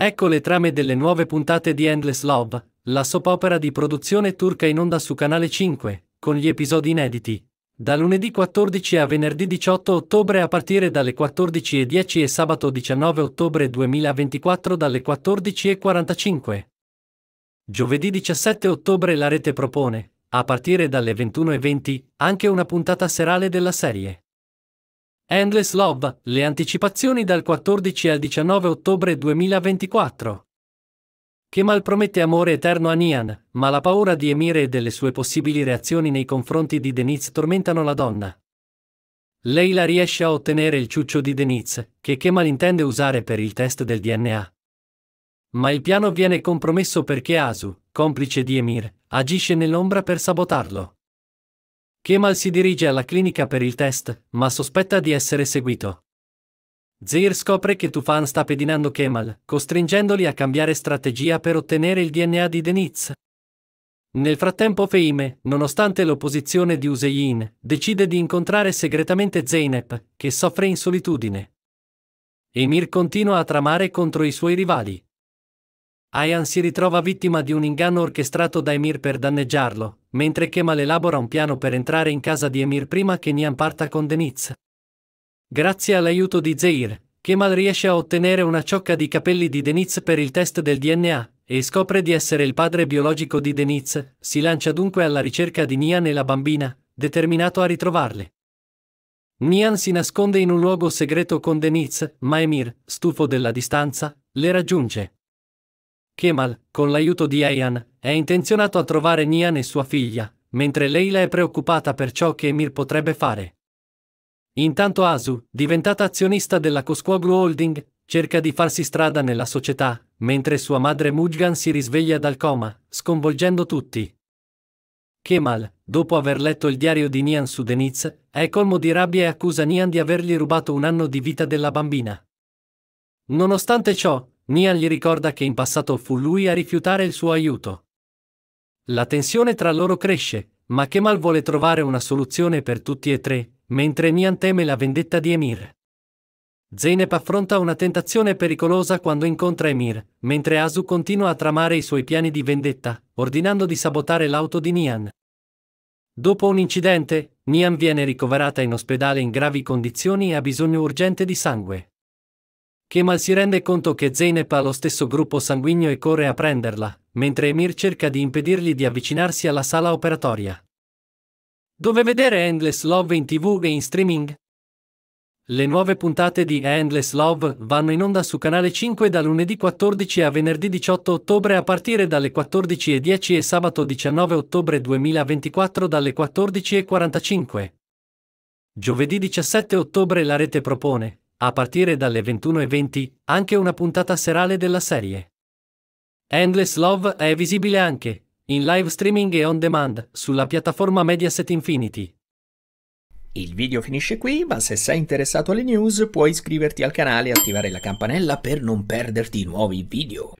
Ecco le trame delle nuove puntate di Endless Love, la soap opera di produzione turca in onda su Canale 5, con gli episodi inediti. Da lunedì 14 a venerdì 18 ottobre a partire dalle 14.10 e sabato 19 ottobre 2024 dalle 14.45. Giovedì 17 ottobre la rete propone, a partire dalle 21.20, anche una puntata serale della serie. Endless Love, le anticipazioni dal 14 al 19 ottobre 2024. Kemal promette amore eterno a Nian, ma la paura di Emire e delle sue possibili reazioni nei confronti di Deniz tormentano la donna. Leila riesce a ottenere il ciuccio di Deniz, che Kemal intende usare per il test del DNA. Ma il piano viene compromesso perché Asu, complice di Emir, agisce nell'ombra per sabotarlo. Kemal si dirige alla clinica per il test, ma sospetta di essere seguito. Zir scopre che Tufan sta pedinando Kemal, costringendoli a cambiare strategia per ottenere il DNA di Deniz. Nel frattempo Feime, nonostante l'opposizione di Useyin, decide di incontrare segretamente Zeynep, che soffre in solitudine. Emir continua a tramare contro i suoi rivali. Ayan si ritrova vittima di un inganno orchestrato da Emir per danneggiarlo, mentre Kemal elabora un piano per entrare in casa di Emir prima che Nian parta con Deniz. Grazie all'aiuto di Zeir, Kemal riesce a ottenere una ciocca di capelli di Deniz per il test del DNA e scopre di essere il padre biologico di Deniz, si lancia dunque alla ricerca di Nian e la bambina, determinato a ritrovarli. Nian si nasconde in un luogo segreto con Deniz, ma Emir, stufo della distanza, le raggiunge. Kemal, con l'aiuto di Ayan, è intenzionato a trovare Nian e sua figlia, mentre Leila è preoccupata per ciò che Emir potrebbe fare. Intanto Asu, diventata azionista della Cosquoglu Holding, cerca di farsi strada nella società, mentre sua madre Mujgan si risveglia dal coma, sconvolgendo tutti. Kemal, dopo aver letto il diario di Nian su Deniz, è colmo di rabbia e accusa Nian di avergli rubato un anno di vita della bambina. Nonostante ciò, Nia gli ricorda che in passato fu lui a rifiutare il suo aiuto. La tensione tra loro cresce, ma Kemal vuole trovare una soluzione per tutti e tre, mentre Nian teme la vendetta di Emir. Zeynep affronta una tentazione pericolosa quando incontra Emir, mentre Asu continua a tramare i suoi piani di vendetta, ordinando di sabotare l'auto di Nian. Dopo un incidente, Nian viene ricoverata in ospedale in gravi condizioni e ha bisogno urgente di sangue. Kemal si rende conto che Zeynep ha lo stesso gruppo sanguigno e corre a prenderla, mentre Emir cerca di impedirgli di avvicinarsi alla sala operatoria. Dove vedere Endless Love in tv e in streaming? Le nuove puntate di Endless Love vanno in onda su Canale 5 da lunedì 14 a venerdì 18 ottobre a partire dalle 14.10 e sabato 19 ottobre 2024 dalle 14.45. Giovedì 17 ottobre la rete propone, a partire dalle 21.20, anche una puntata serale della serie. Endless Love è visibile anche, in live streaming e on demand, sulla piattaforma Mediaset Infinity. Il video finisce qui, ma se sei interessato alle news puoi iscriverti al canale e attivare la campanella per non perderti nuovi video.